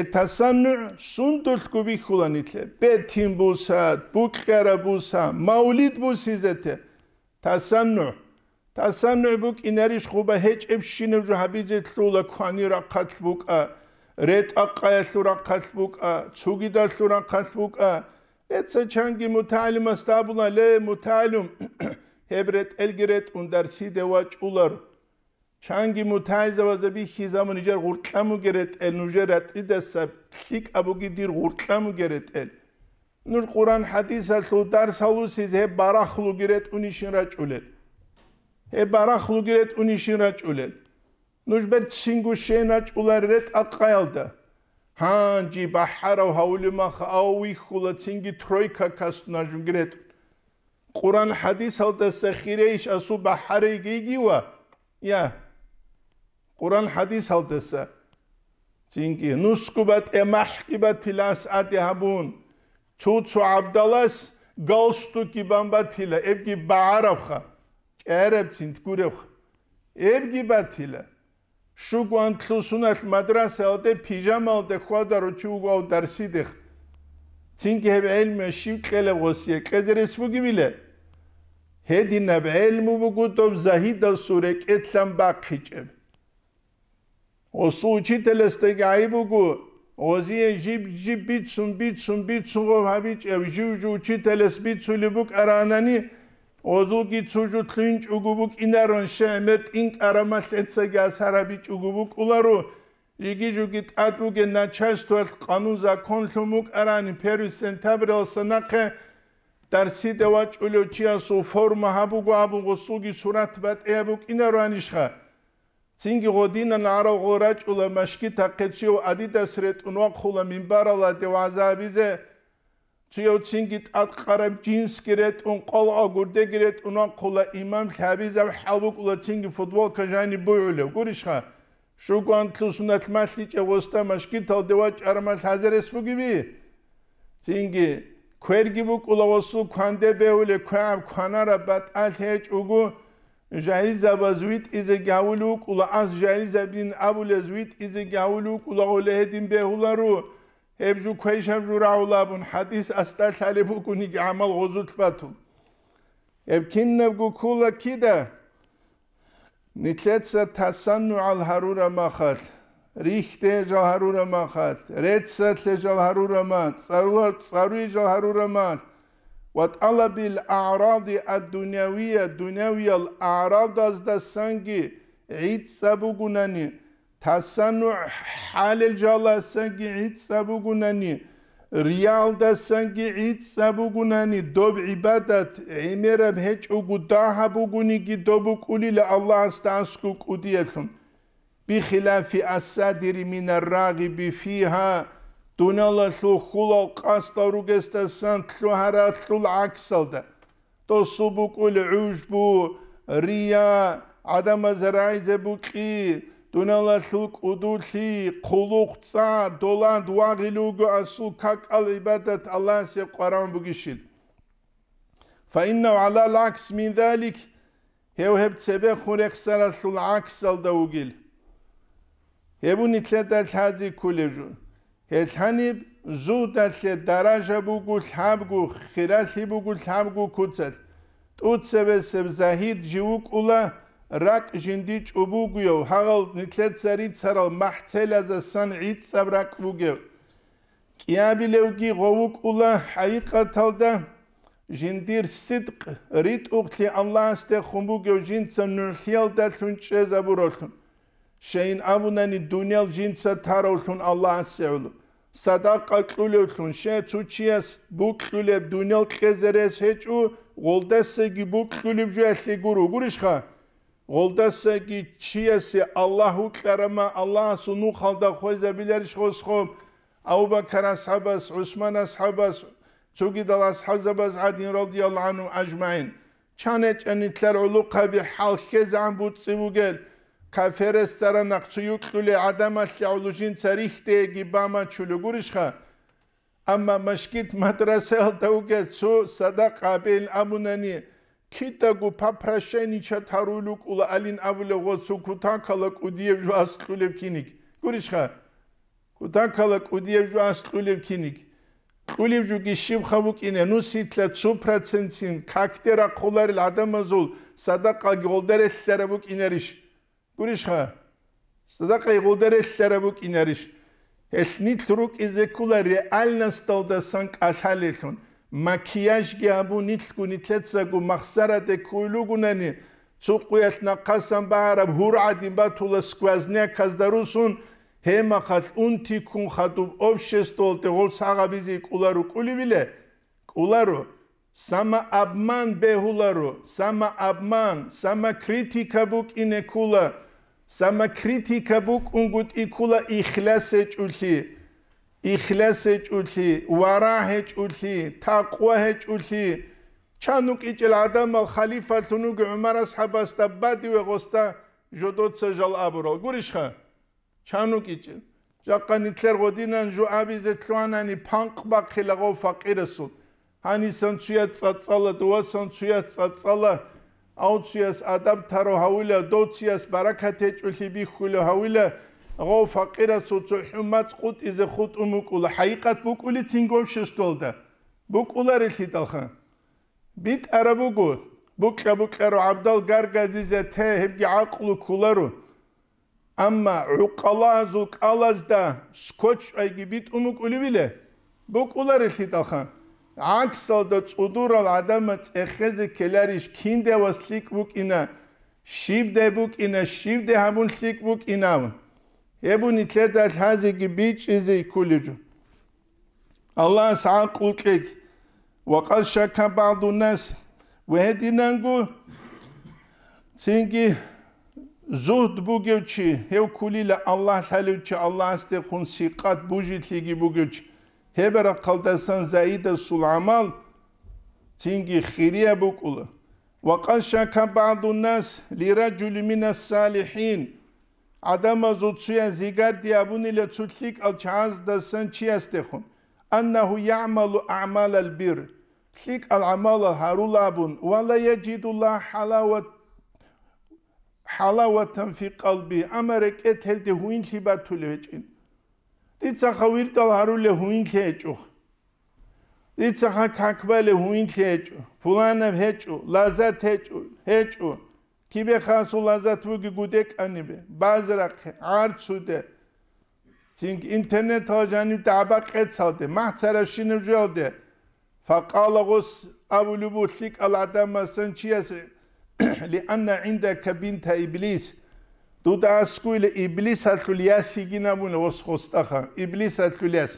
التصنع سندوش كو بيخولا نتلا بيتين بوسا بوكرا بوسا موليد بوسيزت تصنع تصنع بوك إناريش خوبا هيج إبشين جو حبيزت لولا كواني راقات بوك أه. რეტაყაესურა ხალხუკა ცუგიდასურა ხალხუკა ეცე ჩანგი მუთალიმა სტაბულა ლე მუთალიმ ჰებრეთ ელგერეთ უნდარ სიდევა ჭულარ ჩანგი მუთაიზავაზები ხიზამონიჯერ ღურთლამუგერეთ ენუჟერატი დასა ფლიკ აბუგიდირ ღურთლამუგერეთ ნურ ყურან ჰადისა ლუდარ სალუსიზე ბარახლუგერეთ უნიშინრაჭულე ე ბარახლუგერეთ უნიშინრაჭულე ნუშბენ ცინგუ შენაჭულარე ტაყალდა ჰანჯი ბაჰარავ ჰაულიმა ხაუი ხულა ცინგი თროიკა ქასნაჟუნგრეთ ყურან ჰადის ალდა სახირეიშ ასუ ბაჰარი გიგივა ია ყურან ჰადის ალდა სა ცინგი ნუსკუბატ ემაჰკიბათილას ადიჰაბუნ ჩუცუ აბდალას გალსტუ კიბამბათილა ებგი ბაარავხა ჭერებ ცინთკურევხ ებგი ბათილა შუგვან თუსუნახ მადრასაოდე ფიჟამალდე ხვადარო ჩუგავ დარსიდე ცინკე ელმე შიყელე ვოსი ეკეზრეს ვგივილე ჰედინა ბელმუ ვგუტობ ზაჰიდა სურე კეთლამ ბაქიჭებ ოსუ უჩიტელესტე გაიბუგუ ოზიე ჟიბ ჟიბიცუნ ბიცუნ ბიცუნ ღო ვაბიჭევ ჟუჟუ უჩიტელეს ბიცული ბუკ არანანი ოზურგი ცუჟუ თლინ ჭუგუბუ კინარონ შემერ ტინ კარამასენცეგი ასარაბი ჭუგუბუ კულარუ იგი ჯუგი ტატუგე ნაჩასთვალ ყანუ ზაქონ ლუმუკ არანი ფერვი სენტაბრელ სანაკე დარსი დევა ჭულო ჩიასუ ფორმა ჰაბუგუ აბუგუ სუგი სურათ ბატ ებუ კინარონ იშხა წინგი ღოდინა ნარო ღორა ჭულა მაშკი თაკეციო ადიდას რეტუნო ხულა მიმბარალა დევაზაბიზე ციოცინგი ატყარებ ჯინსკირეთ უნ ყოლა გურდეგირეთ უნან ყოლა იმამ ხაბიზავ ჰავუკულა ცინგი ფუტბოლ ქაჟანი ბუულე გურიშხა შუგან თუსნათ მასლი ჭევოსტა მაშკი თავდევა ჭარმა ხაზერეს ბუგიბი ცინგი ქერგი ბუკულავოსუ ქანდებეული ქამ ქანარა ბატალე ჭუგუ ჟაიზაბაზვით იზე გაულუ ყულა აზ ჟაიზაბინ აბულეზვით იზე გაულუ ყულა ოლეჰედინ ბეჰულარუ ებჟუ ქეშემ ჟურაულაბუნ ჰადის ასტათალიბუ კუნიგი ამალ ღოზუთბათუ ებკინნებგუ ქულა კიდა ნიცეცა თასანუ ალ ჰარურა მახალ რიხტე ჟალ ჰარურა მახალ რეცა თლე ჟალ ჰარურა მა წარვარ წარვი ჟალ ჰარურა მა ვატ ალაბილ აარადი ად დუნიავია დუნიავიალ აარადაზ და სანგი ეიცაბუ გუნანი tasannu halil jalasangi itsabugunani real dasangi itsabugunani dob ibadat imera bhech ugu dahabuguni ki dobukulil allah astasku kudiyakum bi khilafi asadir min arragibi fiha tunala su khul qastarugestasan khuhara sul aksalda to subukul ujbu riya adam azraize buqi დუნალა სულ ყუდუსი ხულუხ წარ დოლანდ ვაღილუგ ასუ კაკალიბადათ ალანსე ყარამ ბუგიშილ ფაინნა ალა ლაქს მინ ზალიკ ჰევ ჰებ ცებე ხურე ხსარა სულ აქსალ და უგილ ჰებუ ნიტლედა ლაძი ქულევჟუ ჰელხანი ზუ დალე დარაჟა ბუგუ ლაბგუ ხირასი ბუგუ ლაბგუ ქუცალ ტუცებე სებ ზაჰიდ ჯუკულა რაკ ჟინდი ჭუბუგიო ჰაღალ ნიქლეცერი ცერალ მაჰცელაზა სანიც საბრაკ ვუგე კიაბილევგი ღოვუკულა ჰაიყათალდა ჟინდირ სიდყ რიტ უხლი ალლასტე ხუმბუგიო ჟინცა ნურხიალდა თუნჩე ზაბუროთუნ შეინ აბუნანი დუნიალ ჟინცა თაროლთუნ ალლასეულ სადაყა კლულევთუნ შე ცუჩიას ბუკლულებ დუნიალ ხეზერეს ჰეჭუ ღოლდესეგი ბუკლულებ ჟესი გურუ გურიშხა ოლდასე კი ჩიესე ალლაჰუ ყერმა ალლაჰს უნუ ხალდა ხოზე ბილერ შხოს ხო აუბაქარა საბას უსმანა საბას ზუგიდალა საბას ადინ რადიალლაჰუ ანუ აჯმაინ ჩანე ჩენიტლარ ულუყაბი ხალხე ზამბუ ცუგელ ქაფერეს სარა ნაქცუ ყული ადამასი ულუჯინ ცრიხტე გიბამა ჩული გურიშხა амма машкит матрасел тауке су садақа бин амунани ქიდაგუ ფაფრაშენი ჩათარულუ კულა ალინ აბლე ღოცუ ქუთან ქალა კუდიევ ჟას ხულებ ქინიკ გურიშხა ქუთან ქალა კუდიევ ჟას ხულებ ქინიკ ხულებ ჯუკი შიმხავუ კინე ნუ სითლა ცუ პროცენტინ ქაქტერა ყოლარილ ადამაზულ სადაყა გოლდერე სერებუ კინერიშ გურიშხა სადაყა გოლდერე სერებუ კინერიშ ეს ნიტრუკ იზეკულარი ალნასტალდა სანკ ახალეთონ макияж гябу нитскуни тетсагу махсарате куйлугунани цуқуятна касан бара хурати батула скуазне каздарусун хема хат унти кун хату обществолте ол сагабизи кулару кулибиле кулару сама абман бехулару сама абман сама критика бук ине кула сама критика бук унгут икула ихласе чулхи ихлесе чути варахе чути тақвахе чути чану кичил адам ал халифа туну гумар асхабас та бади ве госта жодот сажал абро гуришха чану кичил жаккан итлер годинан жу абиз этлуанани панқба хилаго фақирсут хани санчуя цацала дуа санчуя цацала аучияс адам таро хавила доцияс баракате чути би хуло хавила ღო ფაყირას უცო ჰუმაც ყუტიზე ხუტუმუკულ ჰაიყათ ბუკული ცინგომ შესტოლდა ბუკულარი ლიტალხან ბიტ არაბუგუ ბუკლა ბუკლარო აბდალ გარგაძიზე თე ჰებდი აყლუ ქულარო амма уқалазу калазда скоч айги битумукули биле буқулари литалха аксалда цудурал адама цехезе келариш киндевас ликбукина шибде букина шибде хамун ликбукинаун يبني تلات هذه بيتش زي كوليجو الله سعى قلتلك وقد شك بعض الناس وهدي نانجو سينجي Zuhd bu göçü, hev kuliyle Allah salüçü, Allah istekun sikat bu jitligi bu göç. Hebera kaldasan zaide sul amal, tingi khiriye bu kulu. Ve kaşaka ba'du nas li racülü mines salihin. ადამიანს უცია ზიგარდი აბუნილა ცუთლიკ ალ ჩანს და სანჩიასტეხუნ ანაჰუ يعمل اعمال البر ხიკ ალ ამალ ჰარულაბუნ ولا يجد الله حلاوه حلاوه في قلبي امرك اتهلتي ჰუინ ხიბათული ვეჭინ დიცახა ვირტალ ჰარულე ჰუინ ხეჭუ დიცახა ქაკბალე ჰუინ ხეჭუ ფულანა ხეჭუ ლაზა ხეჭუ ხეჭუ kibe khasulazat bu gudek anibe bazrak artsude çünkü internet hocanı daba qetsalde mahsara şinujalde faqalagus abulubutlik aladamasın çiyese lianna indaka bint iblis tu da skuil iblis atluyasi ginabun os khostakha iblis atluyas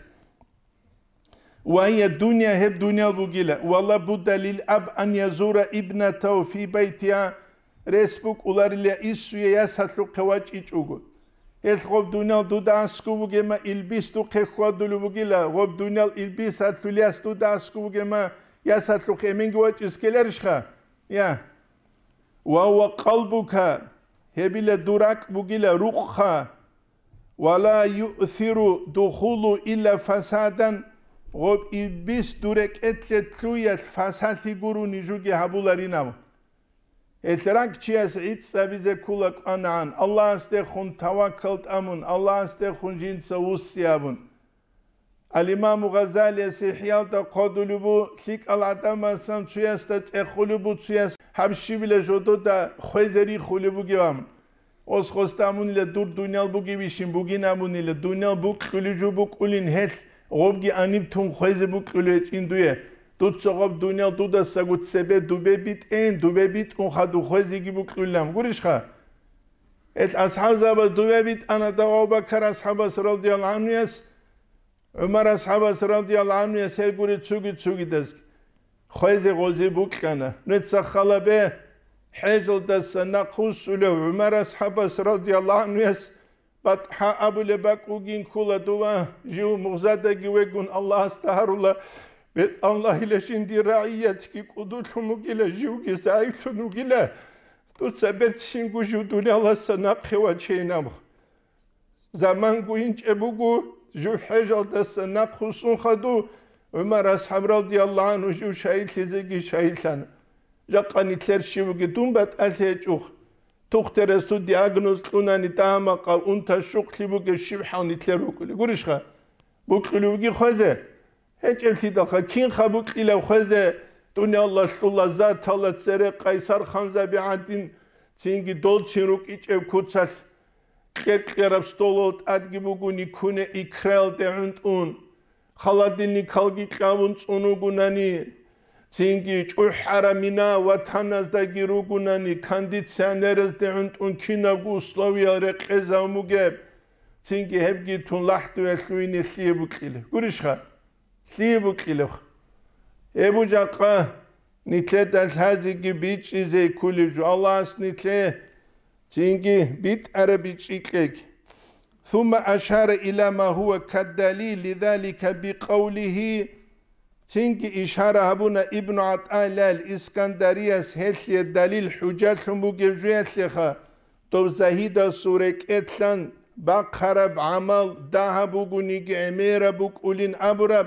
وهي الدنيا هب دنيا بوغيلا والله بو دليل اب ان يزور ابنته في بيتها Resbuk ularilia isuye ya satlu kavaç iç ugun. ეს ხობ დუნალ დუდანსკუგემა ილბის თუ ხეხვადულუგილა ხობ დუნალ ილბის ათვილიას დუდანსკუგემა ясатлу хемингуачис келершха я ва ва қалбука хебила дурак бугила рухха вала юъсиру духулу илла фасадан гоб ибис дурек этле тлуят фасати гуру нижуги хабуларинам ეთრანკ ჩიეს იცებიზე ქულა ყანან ალლაჰსტე ხუნ თავაკალტ ამუნ ალლაჰსტე ხუნ ჯინცა უსიაბუნ ალიმამ უღაზალი სიჰიალტა ყოდულუბუ ლიკ ალადამასან ჩიესტა წეხულუბუ ჩიეს ჰამშიბილე ჟოდო და ხვეზერი ხულუბუ გევამ ოს ხოსტამუნილე დურ დუნიალბუ გივიშიმ ბუგინამუნილე დუნიალბუ ყულიჯუბუ ყულინ ჰეს ღობგი ანიბ თუმ ხვეზებუ ყულეჭინდუე დუცოგობ დუნელ თუ და საგუცებე დუბებით ენ დუბებით ხო ხადუ ხეზიგი მოკლულამ გურიშხა ეს ასჰაბას დუბებით ანა და აბაქარ ასჰაბას რალდიალ ანიას უმარ ასჰაბას რალდიალ ანიას ეგური ცუგი ცუგი დას ხეზი ღოზი ბუკანა ნეცა ხალაბე ჰეზულ და სანაკუსულე უმარ ასჰაბას რალდიალ ანიას but ha abule bakugin khula duwa ju muzadagi wegun allah astaharullah Bet Allah ile şimdi raiyet ki kuduçumu gile jivgi zayıfunu gile tutsa bertişin guju dunala sana kıva çeynam. Zaman guinç şu juhejalda sana kusun hadu Ömer ashab radıyallahu anh ju şehitlize gi şehitlen. Jakanitler şivgi dumbat alhecuk. Tuhtere su diagnoz lunani tamaka unta şukli buge şibhanitler ukuli. Gurişha. Bu kulübgi khaze. ეჭილთი და ხა ქინ ხა ბუკილე ხეზე დუნი ალლა სულა ზა თალა წერე ყაისარ ხანზა ბი ანტინ ცინგი დოლ ცინუ კიჭე ქუცას ყერყერაბს დოლო ადგი მუგუნი ქუნე იქრელ დე ანტუნ ხალადინი ხალგი ყავუნ წუნუ გუნანი ცინგი ჭუ ჰარამინა ვათანას და გირუ გუნანი კანდიციანერს დე ანტუნ ქინა გუსლავია რე ყეზა მუგე ცინგი ჰებგი თუნ ლაჰტუ ესუინი სიებუკილე გურიშხარ Sibu kiloh. Ebu cakka nitle del hazigi biç ize kulücü. Allah'as nitle çünkü bit arabiç ikek. ثم أشار إلى ما هو كالدليل لذلك بقوله çünkü işare habuna İbn At'alel İskandariyes hesli delil hüccetun bu gevcüyetliha dov zahida surek etlan bakarab amal daha buguni emira buk ulin aburab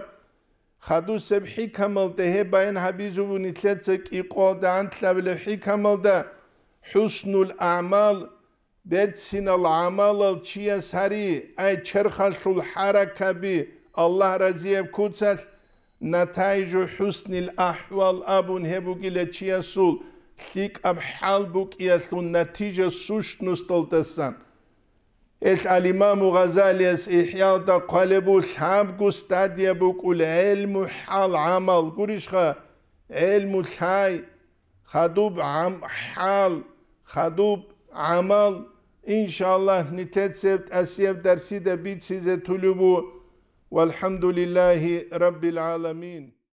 ხადუ სებჰი ქამალდე ჰებაინ ჰაბიზუნი თლეცე კიყო და ანთლავლე ჰი ქამალდა ჰუსნულ აამალ ბერცინალ აამალ ჩიას ჰარი აი ჩერხალშულ ჰარაკაბი ალლაჰ რაზიებ ქუცალ ნათაიჟუ ჰუსნილ აჰვალ აბუნ ჰებუგილე ჩიასულ ლიკ ამ ჰალბუკიასუნ ნათიჟა სუშნუსტოლდესან الإمام غزالي إحياء تقلب شاب قستاد يبوك علم حال عمل خا علم الحي خدوب عم حال خدوب عمل إن شاء الله نتتسبت أسيب درسي دبيت سيزة تلبو والحمد لله رب العالمين